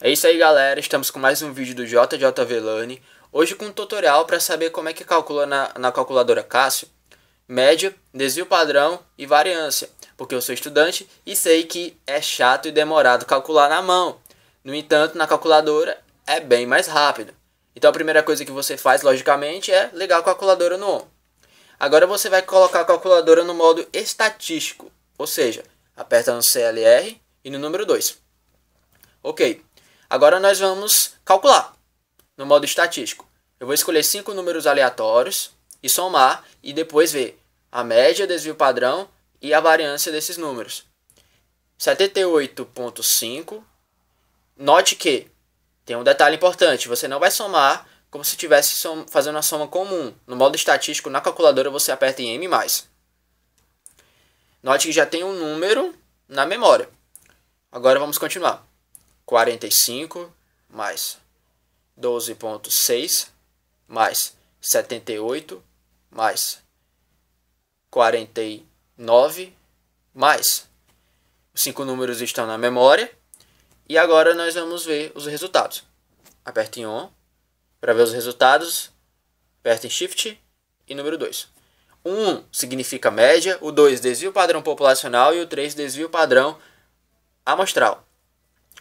É isso aí galera, estamos com mais um vídeo do JJ Velani. Hoje com um tutorial para saber como é que calcula na, na calculadora Cássio média, desvio padrão e variância, porque eu sou estudante e sei que é chato e demorado calcular na mão. No entanto, na calculadora é bem mais rápido. Então a primeira coisa que você faz, logicamente, é ligar a calculadora no on. Agora você vai colocar a calculadora no modo estatístico, ou seja, aperta no CLR e no número 2. Ok, Agora nós vamos calcular no modo estatístico. Eu vou escolher cinco números aleatórios e somar e depois ver a média, desvio padrão e a variância desses números. 78.5. Note que tem um detalhe importante, você não vai somar como se estivesse fazendo uma soma comum. No modo estatístico, na calculadora, você aperta em M+. Note que já tem um número na memória. Agora vamos continuar. 45 mais 12,6 mais 78 mais 49 mais. Os cinco números estão na memória. E agora nós vamos ver os resultados. Aperte em ON para ver os resultados. Aperte em Shift e número 2. 1 um significa média, o 2 desvio padrão populacional e o 3 desvio padrão amostral.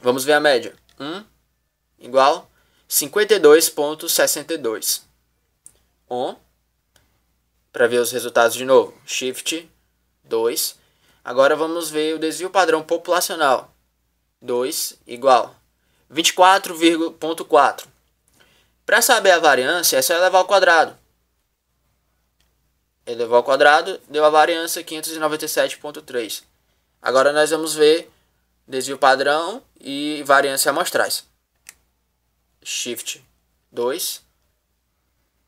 Vamos ver a média. 1 igual 52.62. On. Para ver os resultados de novo. Shift 2. Agora vamos ver o desvio padrão populacional. 2 igual 24,4. Para saber a variância, é só elevar ao quadrado. Elevar ao quadrado deu a variância 597,3. Agora nós vamos ver desvio padrão e variância amostrais. Shift 2,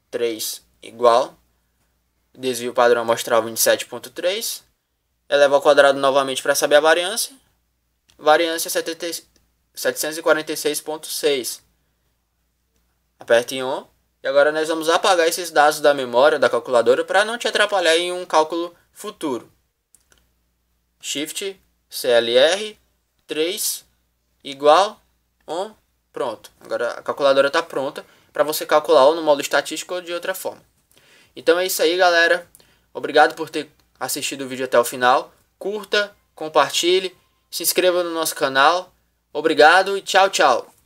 3 igual, desvio padrão amostral 27.3, eleva ao quadrado novamente para saber a variância, variância 746.6. Aperta em ON. E agora nós vamos apagar esses dados da memória da calculadora para não te atrapalhar em um cálculo futuro. Shift, CLR, 3 igual 1. Pronto. Agora a calculadora está pronta para você calcular ou no modo estatístico ou de outra forma. Então é isso aí, galera. Obrigado por ter assistido o vídeo até o final. Curta, compartilhe, se inscreva no nosso canal. Obrigado e tchau, tchau.